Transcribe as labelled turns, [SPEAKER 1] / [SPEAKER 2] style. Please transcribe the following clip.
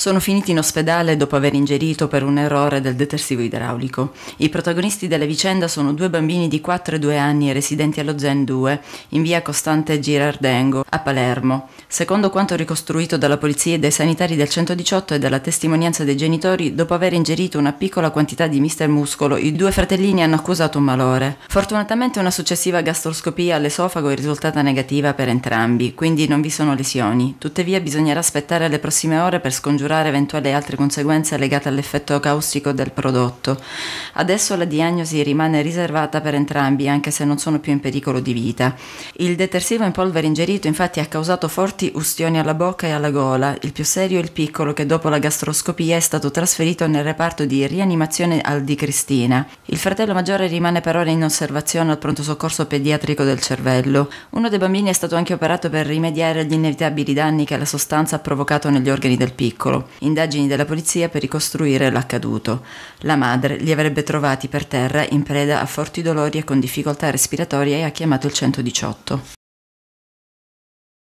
[SPEAKER 1] sono finiti in ospedale dopo aver ingerito per un errore del detersivo idraulico. I protagonisti della vicenda sono due bambini di 4 e 2 anni residenti allo Zen 2, in via Costante Girardengo, a Palermo. Secondo quanto ricostruito dalla polizia e dai sanitari del 118 e dalla testimonianza dei genitori, dopo aver ingerito una piccola quantità di mister muscolo, i due fratellini hanno accusato un malore. Fortunatamente una successiva gastroscopia all'esofago è risultata negativa per entrambi, quindi non vi sono lesioni. Tuttavia bisognerà aspettare le prossime ore per scongiurare misurare eventuali altre conseguenze legate all'effetto caustico del prodotto. Adesso la diagnosi rimane riservata per entrambi, anche se non sono più in pericolo di vita. Il detersivo in polvere ingerito infatti ha causato forti ustioni alla bocca e alla gola, il più serio e il piccolo che dopo la gastroscopia è stato trasferito nel reparto di rianimazione al di Cristina. Il fratello maggiore rimane per ora in osservazione al pronto soccorso pediatrico del cervello. Uno dei bambini è stato anche operato per rimediare agli inevitabili danni che la sostanza ha provocato negli organi del piccolo. Indagini della polizia per ricostruire l'accaduto. La madre li avrebbe trovati per terra in preda a forti dolori e con difficoltà respiratorie e ha chiamato il 118.